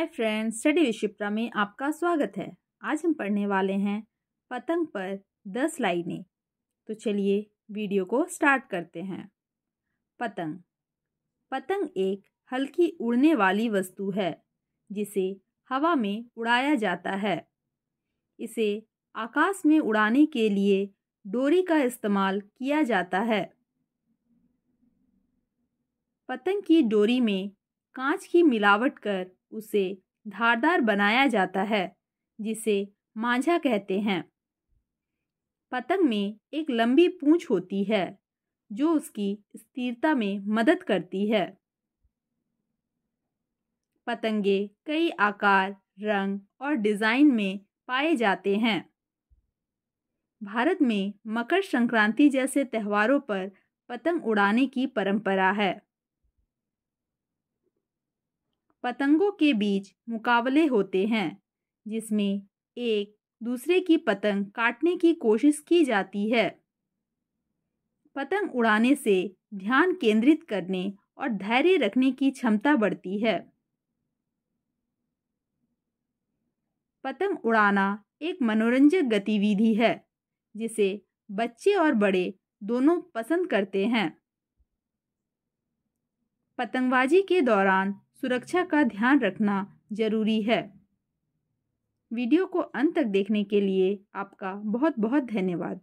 hi friends study विशिप्रा में आपका स्वागत है आज हम पढ़ने वाले हैं पतंग पर दस लाइनें तो चलिए वीडियो को स्टार्ट करते हैं पतंग पतंग एक हल्की उड़ने वाली वस्तु है जिसे हवा में उड़ाया जाता है इसे आकाश में उड़ाने के लिए डोरी का इस्तेमाल किया जाता है पतंग की डोरी में कांच की मिलावट कर उसे धारदार बनाया जाता है जिसे मांझा कहते हैं पतंग में एक लंबी पूंछ होती है जो उसकी स्थिरता में मदद करती है पतंगे कई आकार रंग और डिज़ाइन में पाए जाते हैं भारत में मकर संक्रांति जैसे त्योहारों पर पतंग उड़ाने की परंपरा है पतंगों के बीच मुकाबले होते हैं जिसमें एक दूसरे की पतंग काटने की कोशिश की जाती है पतंग उड़ाने से ध्यान केंद्रित करने और धैर्य रखने की क्षमता बढ़ती है पतंग उड़ाना एक मनोरंजक गतिविधि है जिसे बच्चे और बड़े दोनों पसंद करते हैं पतंगबाजी के दौरान सुरक्षा का ध्यान रखना जरूरी है वीडियो को अंत तक देखने के लिए आपका बहुत बहुत धन्यवाद